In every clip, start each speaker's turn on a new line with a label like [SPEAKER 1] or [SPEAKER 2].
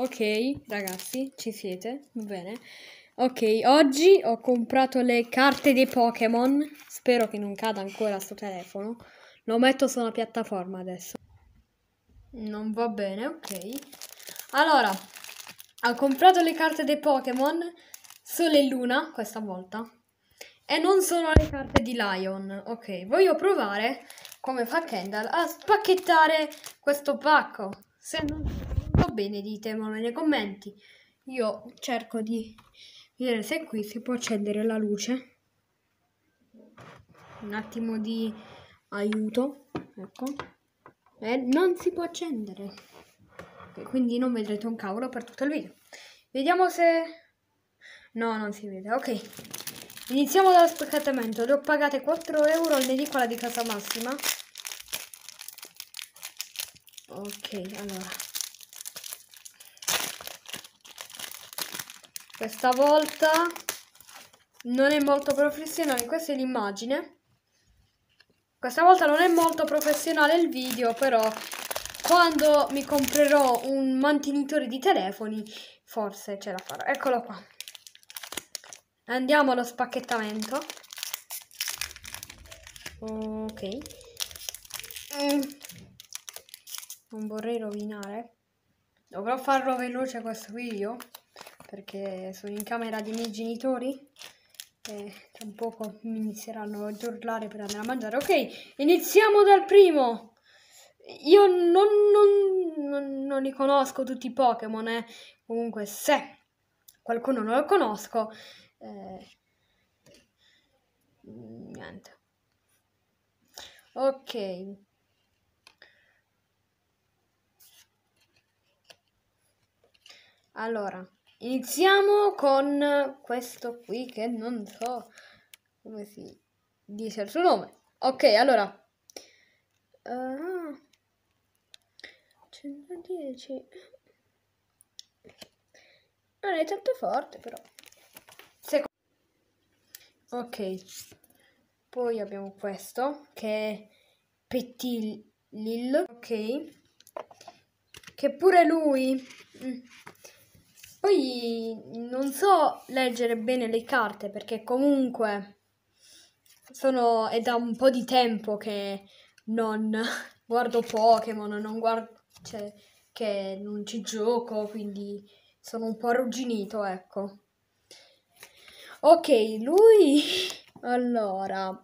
[SPEAKER 1] Ok, ragazzi, ci siete? bene. Ok, oggi ho comprato le carte dei Pokémon. Spero che non cada ancora sto telefono. Lo metto sulla piattaforma adesso. Non va bene, ok. Allora, ho comprato le carte dei Pokémon Sole e Luna questa volta. E non sono le carte di Lion. Ok, voglio provare come fa Kendall a spacchettare questo pacco. Se non... Va bene, ditemelo nei commenti. Io cerco di vedere se qui si può accendere la luce. Un attimo di aiuto. Ecco. E eh, non si può accendere. quindi non vedrete un cavolo per tutto il video. Vediamo se... No, non si vede. Ok. Iniziamo dallo spaccattamento. Le ho pagate 4 euro all'edicola di Casa Massima. Ok, allora. questa volta non è molto professionale, questa è l'immagine. Questa volta non è molto professionale il video, però quando mi comprerò un mantenitore di telefoni, forse ce la farò. Eccolo qua. Andiamo allo spacchettamento. Ok. Mm. Non vorrei rovinare. Dovrò farlo veloce questo video perché sono in camera dei miei genitori e tra un poco mi inizieranno a urlare per andare a mangiare. Ok, iniziamo dal primo! Io non, non, non, non li conosco tutti i Pokémon, eh. comunque se qualcuno non lo conosco, eh, niente. Ok. Allora, Iniziamo con questo qui che non so come si dice il suo nome. Ok, allora. Uh, ah, 110. Non è tanto forte però. Secondo... Ok. Poi abbiamo questo che è Petit Ok. Che pure lui... Mm poi non so leggere bene le carte perché comunque sono, è da un po' di tempo che non guardo Pokémon, non guardo, cioè, che non ci gioco, quindi sono un po' arrugginito, ecco. Ok, lui... Allora,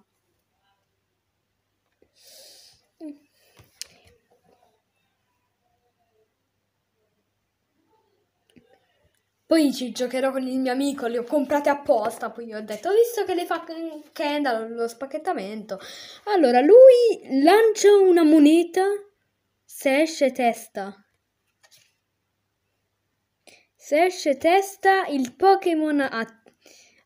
[SPEAKER 1] Poi ci giocherò con il mio amico, le ho comprate apposta, quindi ho detto, visto che le fa Kendall lo spacchettamento. Allora, lui lancia una moneta se esce testa. Se esce testa, il Pokémon att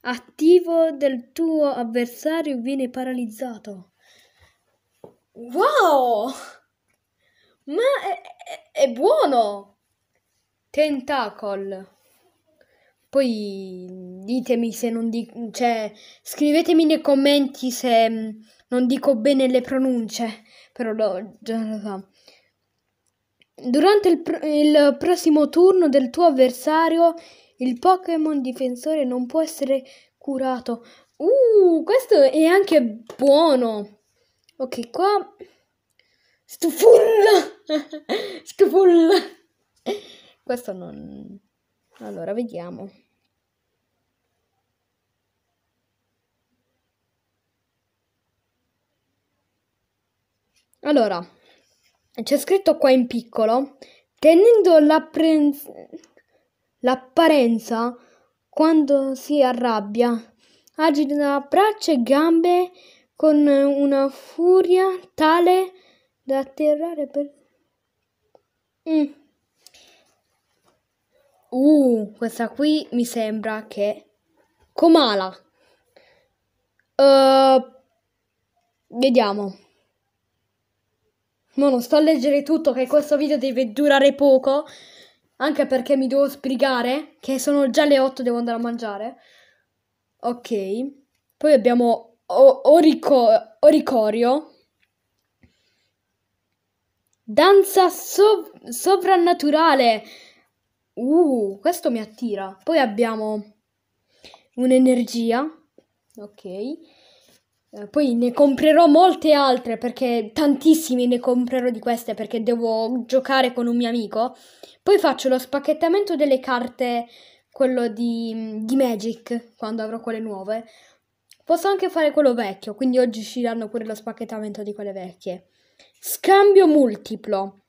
[SPEAKER 1] attivo del tuo avversario viene paralizzato. Wow! Ma è, è, è buono! Tentacle. Poi ditemi se non dico, cioè scrivetemi nei commenti se mm, non dico bene le pronunce, però lo, già lo so. Durante il, pr- il prossimo turno del tuo avversario, il Pokémon difensore non può essere curato. Uh, questo è anche buono. Ok, qua... Stufulla! Stufulla! Questo non... Allora, vediamo. Allora, c'è scritto qua in piccolo, tenendo l'apparenza quando si arrabbia, agita braccia e gambe con una furia tale da atterrare per... Mm. Uh, questa qui mi sembra che... Comala. Uh, eh, vediamo. No, non sto a leggere tutto, che questo video deve durare poco. Anche perché mi devo sbrigare, che sono già le 8, devo andare a mangiare. Ok. Poi abbiamo o- orico- Oricorio. Danza sov- sovrannaturale. Uh, questo mi attira. Poi abbiamo un'energia. Ok. Eh, poi ne comprerò molte altre perché tantissime ne comprerò di queste perché devo giocare con un mio amico. Poi faccio lo spacchettamento delle carte, quello di, di Magic, quando avrò quelle nuove. Posso anche fare quello vecchio, quindi oggi usciranno pure lo spacchettamento di quelle vecchie. Scambio multiplo.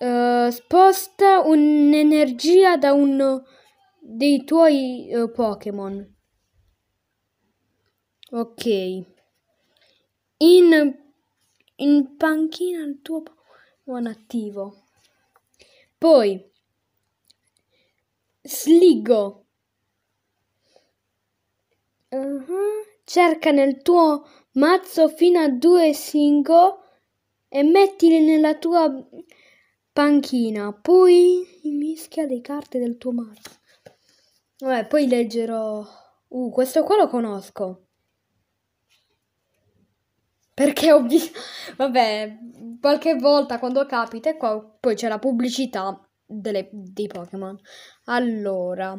[SPEAKER 1] Eh, sposta un'energia da uno dei tuoi eh, Pokémon. Ok. In, in panchina il tuo Pokémon attivo. Poi Sligo. Uh-huh. Cerca nel tuo mazzo fino a due singo e mettili nella tua panchina, poi mischia le carte del tuo mare. Vabbè, poi leggerò... Uh, questo qua lo conosco. Perché ho visto... Vabbè, qualche volta quando capita, e qua poi c'è la pubblicità delle... dei Pokémon. Allora...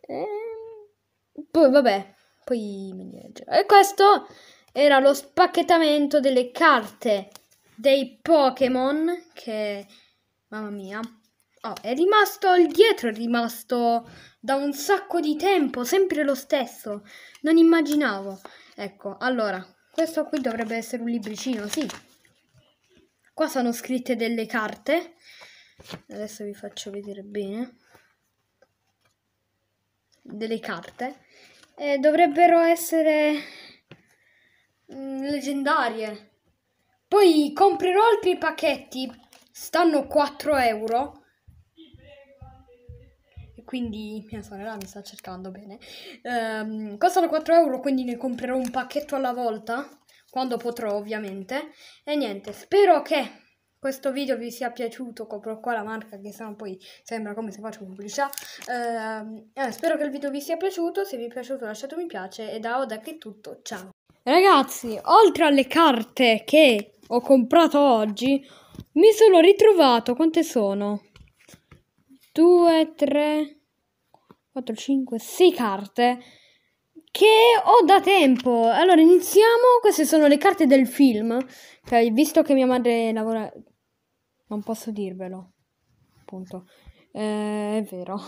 [SPEAKER 1] E... Ehm, poi, vabbè, poi mi leggerò. E questo era lo spacchettamento delle carte dei Pokémon che... Mamma mia. Oh, è rimasto il dietro, è rimasto da un sacco di tempo, sempre lo stesso. Non immaginavo. Ecco, allora, questo qui dovrebbe essere un libricino, sì. Qua sono scritte delle carte. Adesso vi faccio vedere bene. Delle carte. E dovrebbero essere mm, leggendarie. Poi comprerò altri pacchetti, stanno 4 euro. E quindi mia sorella mi sta cercando bene. Ehm, costano 4 euro, quindi ne comprerò un pacchetto alla volta, quando potrò ovviamente. E niente, spero che questo video vi sia piaciuto, copro qua la marca che sennò poi sembra come se faccio pubblicità. Eh, eh, spero che il video vi sia piaciuto, se vi è piaciuto lasciate un mi piace e da Oda che è tutto, ciao! Ragazzi, oltre alle carte che ho comprato oggi, mi sono ritrovato. Quante sono? 2, 3, 4, 5, 6 carte che ho da tempo. Allora, iniziamo. Queste sono le carte del film. Okay, visto che mia madre lavora... Non posso dirvelo. Punto. Eh, è vero.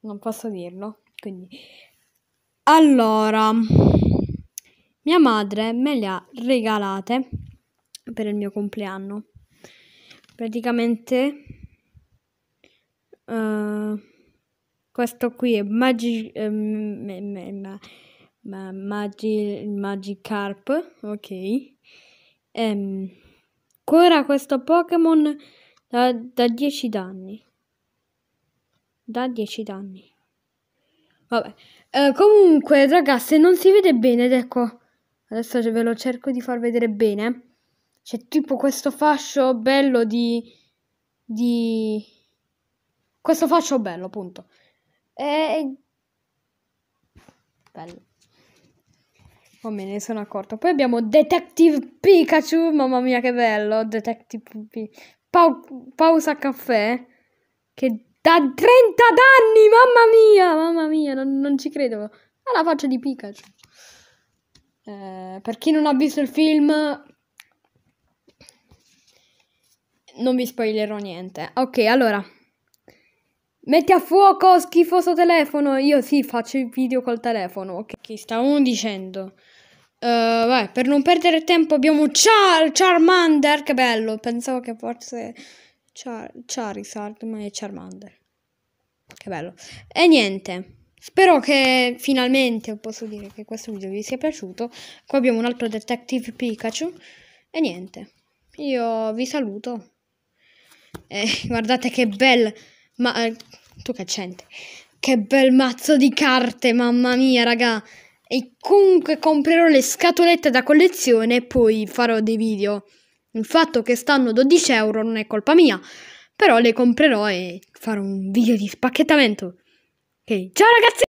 [SPEAKER 1] Non posso dirlo. Quindi... Allora... Mia madre me le ha regalate per il mio compleanno. Praticamente uh, questo qui è Magic eh, ma, ma, ma, Magic Magikarp, ok. Um, questo Pokémon da, da 10 danni. Da 10 danni. Vabbè. Uh, comunque, ragazze, non si vede bene ed ecco. Adesso ve lo cerco di far vedere bene. C'è tipo questo fascio bello di... di... Questo fascio bello, appunto. E... Bello. Oh, me ne sono accorto. Poi abbiamo Detective Pikachu. Mamma mia, che bello. Detective Pikachu. Pau pausa caffè. Che da 30 danni. Mamma mia, mamma mia. Non, non ci Ha la faccia di Pikachu. Eh, per chi non ha visto il film, non vi spoilerò niente. Ok, allora. Metti a fuoco schifoso telefono. Io sì, faccio il video col telefono. Ok, stavamo dicendo. Uh, vai, per non perdere tempo abbiamo Char Charmander, che bello. Pensavo che forse Char Charizard, ma è Charmander. Che bello. E niente. Spero che finalmente posso dire che questo video vi sia piaciuto. Qua abbiamo un altro Detective Pikachu. E niente, io vi saluto. Eh, guardate che bel... Ma... Eh, tu che c'ente? Che bel mazzo di carte, mamma mia, raga. E comunque comprerò le scatolette da collezione e poi farò dei video. Il fatto che stanno 12 euro non è colpa mia. Però le comprerò e farò un video di spacchettamento. Okay. Ciao ragazzi!